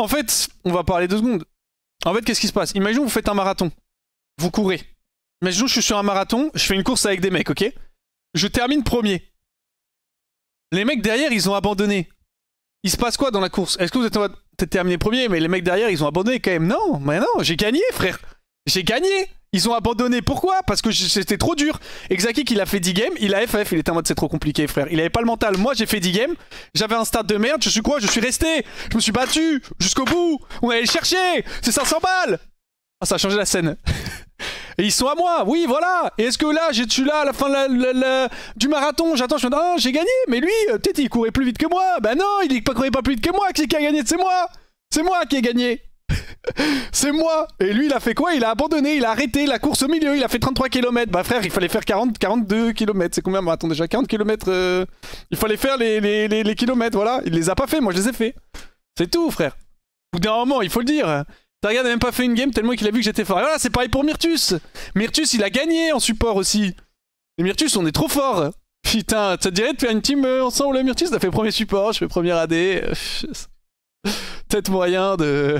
en fait, on va parler deux secondes. En fait, qu'est-ce qui se passe Imaginons vous faites un marathon. Vous courez. Imaginons je suis sur un marathon, je fais une course avec des mecs, ok Je termine premier. Les mecs derrière, ils ont abandonné. Il se passe quoi dans la course Est-ce que vous êtes en terminé premier, mais les mecs derrière, ils ont abandonné quand même Non, mais non, j'ai gagné, frère. J'ai gagné. Ils ont abandonné. Pourquoi Parce que c'était trop dur. Exaki, il a fait 10 games, il a FF, il était en mode c'est trop compliqué, frère. Il avait pas le mental. Moi, j'ai fait 10 games, j'avais un stade de merde, je suis quoi Je suis resté, je me suis battu jusqu'au bout. On allait le chercher, c'est 500 balles. Ah, ça a changé la scène. Et ils sont à moi, oui, voilà. Et est-ce que là, j'ai tu là à la fin du marathon J'attends, je me dis, ah, j'ai gagné, mais lui, euh, peut-être il courait plus vite que moi. Bah non, il courait pas plus vite que moi. Qui a gagné C'est moi. C'est moi qui ai gagné. C'est moi Et lui, il a fait quoi Il a abandonné, il a arrêté la course au milieu, il a fait 33 km. Bah frère, il fallait faire 40, 42 km. C'est combien bah, Attends déjà, 40 km. Euh, il fallait faire les, les, kilomètres, voilà. Il les a pas fait, moi je les ai fait. C'est tout, frère. Au bout d'un moment, il faut le dire. il a même pas fait une game tellement qu'il a vu que j'étais fort. Et voilà, c'est pareil pour Myrtus. Myrtus, il a gagné en support aussi. Et Myrtus, on est trop fort. Putain, ça te dirait de faire une team euh, ensemble, Myrtus T'as fait premier support, je fais premier AD. Peut-être moyen de...